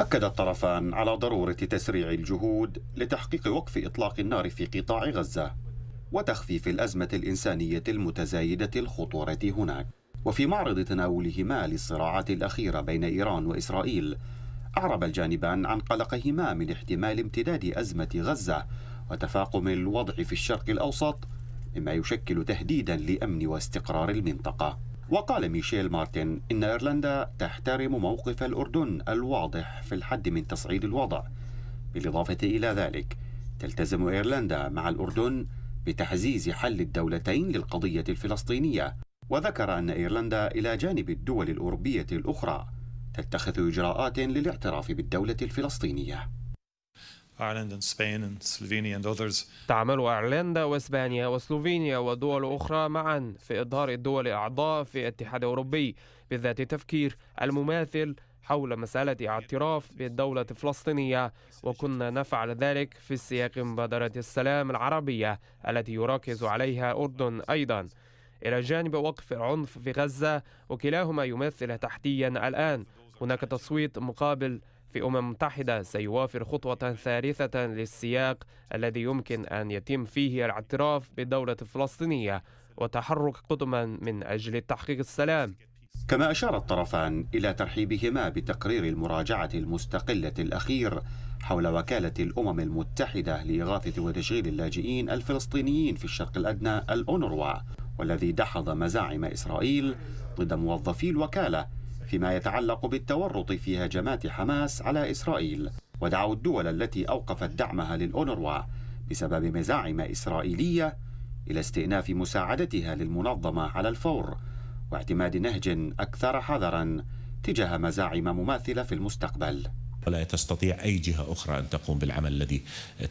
أكد الطرفان على ضرورة تسريع الجهود لتحقيق وقف إطلاق النار في قطاع غزة وتخفيف الأزمة الإنسانية المتزايدة الخطورة هناك وفي معرض تناولهما للصراعات الأخيرة بين إيران وإسرائيل أعرب الجانبان عن قلقهما من احتمال امتداد أزمة غزة وتفاقم الوضع في الشرق الأوسط مما يشكل تهديدا لأمن واستقرار المنطقة وقال ميشيل مارتن إن إيرلندا تحترم موقف الأردن الواضح في الحد من تصعيد الوضع بالإضافة إلى ذلك تلتزم إيرلندا مع الأردن بتحزيز حل الدولتين للقضية الفلسطينية وذكر أن إيرلندا إلى جانب الدول الأوروبية الأخرى تتخذ إجراءات للاعتراف بالدولة الفلسطينية تعمل أيرلندا وإسبانيا وسلوفينيا ودول أخرى معا في إظهار الدول أعضاء في الاتحاد الأوروبي بذات التفكير المماثل حول مسألة اعتراف بالدولة الفلسطينية وكنا نفعل ذلك في سياق مبادرة السلام العربية التي يركز عليها أردن أيضا إلى جانب وقف العنف في غزة وكلاهما يمثل تحديا الآن هناك تصويت مقابل في أمم المتحدة سيوافر خطوة ثالثة للسياق الذي يمكن أن يتم فيه الاعتراف بالدولة الفلسطينية وتحرك قدما من أجل تحقيق السلام كما أشار الطرفان إلى ترحيبهما بتقرير المراجعة المستقلة الأخير حول وكالة الأمم المتحدة لإغاثة وتشغيل اللاجئين الفلسطينيين في الشرق الأدنى الأونروا والذي دحض مزاعم إسرائيل ضد موظفي الوكالة فيما يتعلق بالتورط في هجمات حماس على إسرائيل ودعوا الدول التي أوقفت دعمها للأونروا بسبب مزاعم إسرائيلية إلى استئناف مساعدتها للمنظمة على الفور واعتماد نهج أكثر حذرا تجاه مزاعم مماثلة في المستقبل ولا تستطيع أي جهة أخرى أن تقوم بالعمل الذي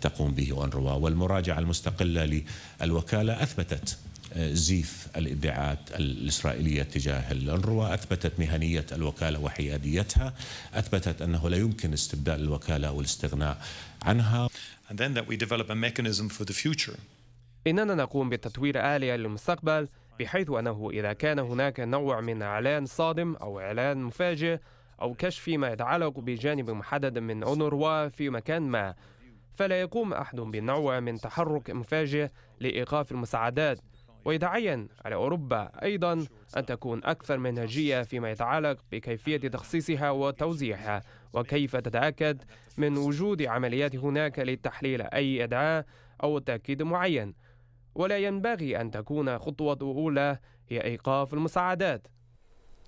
تقوم به أونروا والمراجعة المستقلة للوكالة أثبتت زيف الادعاءات الاسرائيليه تجاه الانروا، اثبتت مهنيه الوكاله وحياديتها، اثبتت انه لا يمكن استبدال الوكاله والاستغناء عنها. And then that we develop a mechanism for the future. اننا نقوم بتطوير اليه للمستقبل بحيث انه اذا كان هناك نوع من اعلان صادم او اعلان مفاجئ او كشف ما يتعلق بجانب محدد من اونروا في مكان ما، فلا يقوم احد بنوع من تحرك مفاجئ لايقاف المساعدات ويتعين على أوروبا أيضا أن تكون أكثر منهجية فيما يتعلق بكيفية تخصيصها وتوزيعها وكيف تتأكد من وجود عمليات هناك لتحليل أي إدعاء أو تأكيد معين ولا ينبغي أن تكون خطوة أولى هي إيقاف المساعدات